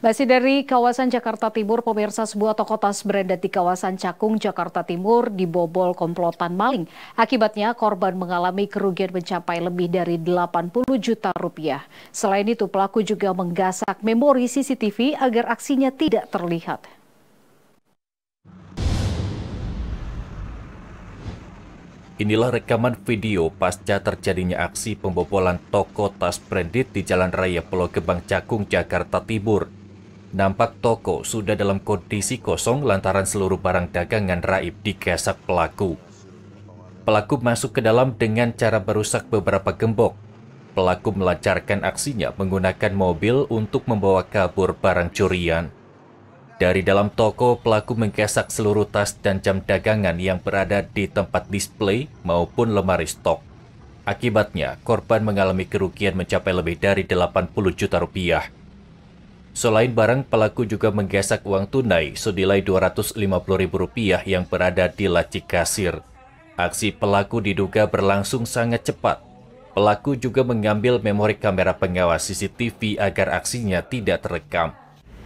Masih dari kawasan Jakarta Timur, pemirsa sebuah toko tas berada di kawasan Cakung, Jakarta Timur dibobol komplotan maling. Akibatnya korban mengalami kerugian mencapai lebih dari 80 juta rupiah. Selain itu pelaku juga menggasak memori CCTV agar aksinya tidak terlihat. Inilah rekaman video pasca terjadinya aksi pembobolan toko tas branded di Jalan Raya Pulau Gebang Cakung, Jakarta Timur nampak toko sudah dalam kondisi kosong lantaran seluruh barang dagangan raib digasak pelaku. Pelaku masuk ke dalam dengan cara merusak beberapa gembok. Pelaku melancarkan aksinya menggunakan mobil untuk membawa kabur barang curian. Dari dalam toko, pelaku menggesak seluruh tas dan jam dagangan yang berada di tempat display maupun lemari stok. Akibatnya, korban mengalami kerugian mencapai lebih dari 80 juta rupiah. Selain barang, pelaku juga menggesek uang tunai senilai Rp250.000 yang berada di laci kasir. Aksi pelaku diduga berlangsung sangat cepat. Pelaku juga mengambil memori kamera pengawas CCTV agar aksinya tidak terekam.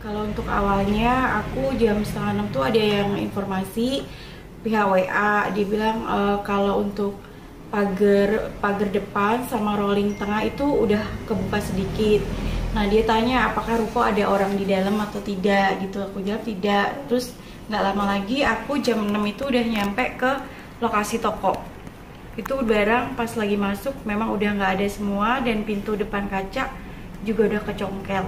Kalau untuk awalnya, aku jam setengah enam tuh ada yang informasi pihak WA, dibilang e, kalau untuk pagar pagar depan sama rolling tengah itu udah kebuka sedikit Nah dia tanya apakah ruko ada orang di dalam atau tidak gitu. Aku jawab tidak. Terus nggak lama lagi aku jam 6 itu udah nyampe ke lokasi toko. Itu barang pas lagi masuk memang udah nggak ada semua dan pintu depan kaca juga udah kecongkel.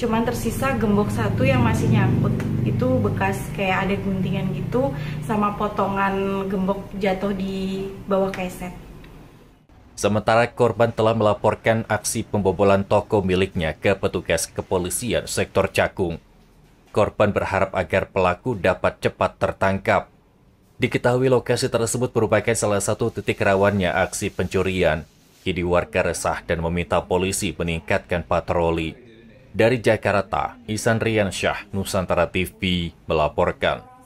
Cuman tersisa gembok satu yang masih nyangkut. Itu bekas kayak ada guntingan gitu sama potongan gembok jatuh di bawah keset Sementara korban telah melaporkan aksi pembobolan toko miliknya ke petugas kepolisian sektor Cakung. Korban berharap agar pelaku dapat cepat tertangkap. Diketahui lokasi tersebut merupakan salah satu titik rawannya aksi pencurian. Kini warga resah dan meminta polisi meningkatkan patroli. Dari Jakarta, Isan Riansyah, Nusantara TV melaporkan.